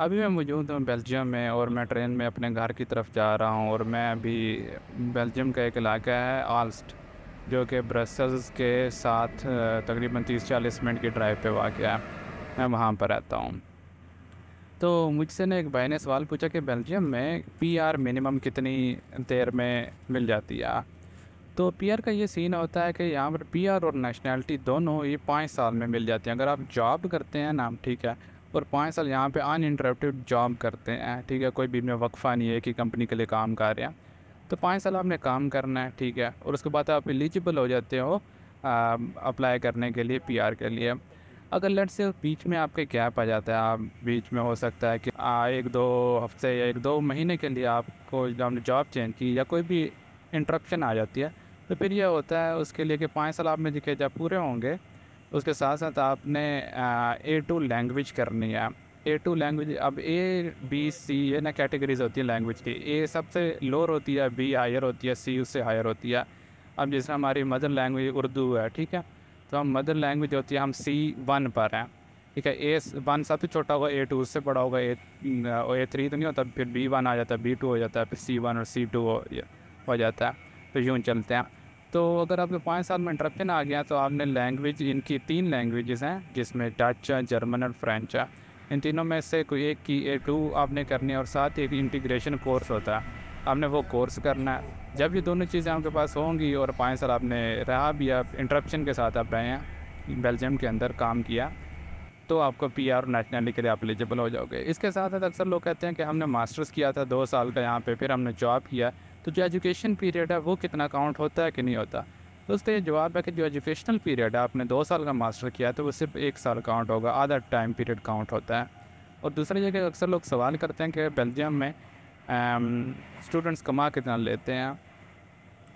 अभी मैं मौजूद हूँ तो बेल्जियम में और मैं ट्रेन में अपने घर की तरफ जा रहा हूँ और मैं अभी बेल्जियम का एक इलाका है आल्स्ट जो कि ब्रसल्स के साथ तकरीबन 30-40 मिनट की ड्राइव पे वाक़ है मैं वहाँ पर रहता हूँ तो मुझसे ने एक भाई ने सवाल पूछा कि बेल्जियम में पीआर मिनिमम कितनी देर में मिल जाती है तो पीआर का ये सीन होता है कि यहाँ पर पीआर और नेशनैलिटी दोनों ये पाँच साल में मिल जाती हैं अगर आप जॉब करते हैं नाम ठीक है और पाँच साल यहाँ पे अनइंटरप्टेड जॉब करते हैं ठीक है कोई भी में वक्फ़ा नहीं है कि कंपनी के लिए काम कर रहे हैं तो पाँच साल आपने काम करना है ठीक है और उसके बाद आप एलिजिबल हो जाते हो अप्लाई करने के लिए पीआर के लिए अगर लट से बीच में आपके गैप आ जाता है आप बीच में हो सकता है कि आ, एक दो हफ्ते या एक दो महीने के लिए आपको आपने जॉब चेंज की या कोई भी इंटरप्शन आ जाती है तो फिर यह होता है उसके लिए कि पाँच साल आप में जब पूरे होंगे उसके साथ साथ आपने ए टू लैंग्वेज करनी है ए टू लैंग्वेज अब ए बी सी ये ना कैटेगरीज होती है लैंग्वेज की ए सबसे लोअर होती है बी हायर होती है सी उससे हायर होती है अब जैसे हमारी मदर लैंग्वेज उर्दू है ठीक है तो हम मदर लैंग्वेज होती है हम सी वन पर हैं ठीक है ए वन सबसे छोटा होगा ए टू उससे बड़ा होगा ए ए थ्री तो नहीं होता फिर बी वन आ जाता है बी टू हो जाता है फिर सी वन और सी टू हो जाता है तो यूँ चलते हैं तो अगर आपके पाँच साल में इंटरप्शन आ गया तो आपने लैंग्वेज इनकी तीन लैंग्वेजेस हैं जिसमें डच है जर्मन और फ्रेंच है इन तीनों में से कोई एक की ए टू आपने करनी है और साथ ही एक इंटीग्रेशन कोर्स होता है आपने वो कोर्स करना है जब ये दोनों चीज़ें आपके पास होंगी और पाँच साल आपने रहा भी आप इंटरप्शन के साथ आप रहे हैं बेल्जियम के अंदर काम किया तो आपको पी आर नेशनली के लिए आप एलिजिबल हो जाओगे इसके साथ साथ अक्सर लोग कहते हैं कि हमने मास्टर्स किया था दो साल का यहाँ पे फिर हमने जॉब किया तो जो एजुकेशन पीरियड है वो कितना काउंट होता है कि नहीं होता दोस्तों ये जवाब है कि जो एजुकेशनल पीरियड है आपने दो साल का मास्टर किया तो वो सिर्फ एक साल काउंट होगा आधा टाइम पीरियड काउंट होता है और दूसरी जगह अक्सर लोग सवाल करते हैं कि बेल्जियम में स्टूडेंट्स um, कमा कितना लेते हैं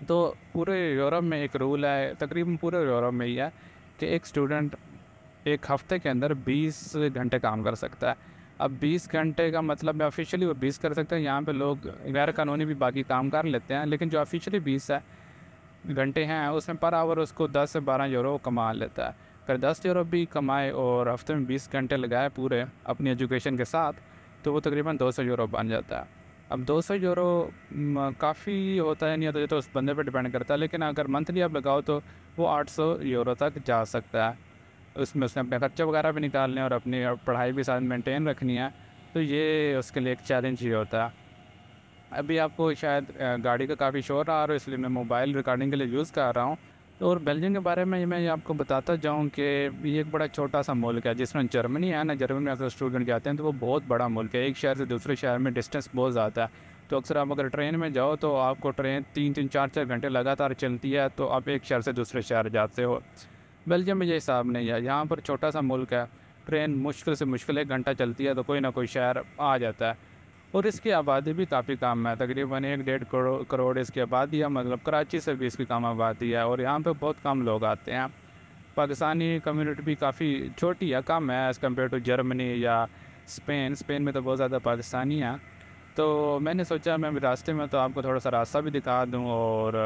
तो पूरे यूरोप में एक रूल है तकरीबन पूरे यूरोप में ही है कि एक स्टूडेंट एक हफ्ते के अंदर 20 घंटे काम कर सकता है अब 20 घंटे का मतलब मैं ऑफिशियली वो 20 कर सकते हैं यहाँ पे लोग गैर कानूनी भी बाकी काम कर लेते हैं लेकिन जो ऑफिशियली 20 है घंटे हैं उसमें पर आवर उसको 10 से 12 यूरो कमा लेता है अगर 10 यूरो भी कमाए और हफ्ते में 20 घंटे लगाए पूरे अपनी एजुकेशन के साथ तो वो तकरीबन दो यूरो बन जाता है अब 200 यूरो काफ़ी होता है नहीं होता तो उस बंदे पर डिपेंड करता है लेकिन अगर मंथली आप लगाओ तो वो 800 यूरो तक जा सकता है उसमें उसने अपने खर्चे वगैरह भी निकालने और अपनी पढ़ाई भी साथ मेंटेन रखनी है तो ये उसके लिए एक चैलेंज ही होता है अभी आपको शायद गाड़ी का काफ़ी शोर आ रहा है इसलिए मैं मोबाइल रिकॉर्डिंग के लिए यूज़ कर रहा हूँ तो और बेल्जियम के बारे में मैं आपको बताता जाऊँ कि ये एक बड़ा छोटा सा मुल्क है जिसमें जर्मनी है ना जर्मनी में अगर स्टूडेंट जाते हैं तो वो बहुत बड़ा मुल्क है एक शहर से दूसरे शहर में डिस्टेंस बहुत ज़्यादा है तो अक्सर आप अगर ट्रेन में जाओ तो आपको ट्रेन तीन तीन चार चार घंटे लगातार चलती है तो आप एक शहर से दूसरे शहर जाते हो बेल्जियम में ये हिसाब नहीं है यहाँ पर छोटा सा मुल्क है ट्रेन मुश्किल से मुश्किल एक घंटा चलती है तो कोई ना कोई शहर आ जाता है और इसकी आबादी भी काफ़ी कम है तकरीबन एक डेढ़ करोड़ करोड़ इसकी आबादी है मतलब कराची से भी इसकी कम आबादी है और यहाँ पर बहुत कम लोग आते हैं पाकिस्तानी कम्यूनिटी भी काफ़ी छोटी है कम है एज़ कम्पेयर टू जर्मनी या स्पेन स्पेन में तो बहुत ज़्यादा पाकिस्तानी हैं तो मैंने सोचा मैं रास्ते में तो आपको थोड़ा सा रास्ता भी दिखा दूँ और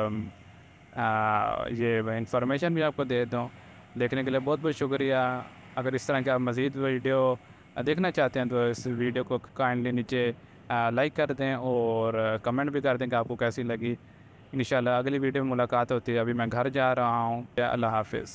आ, ये इंफॉर्मेशन भी आपको दे दूँ देखने के लिए बहुत बहुत शुक्रिया अगर इस तरह के आप मज़ीद वीडियो देखना चाहते हैं तो इस वीडियो को काइंडली नीचे लाइक कर दें और कमेंट भी कर दें कि आपको कैसी लगी इन अगली वीडियो में मुलाकात होती है अभी मैं घर जा रहा हूँ अल्लाह हाफिज़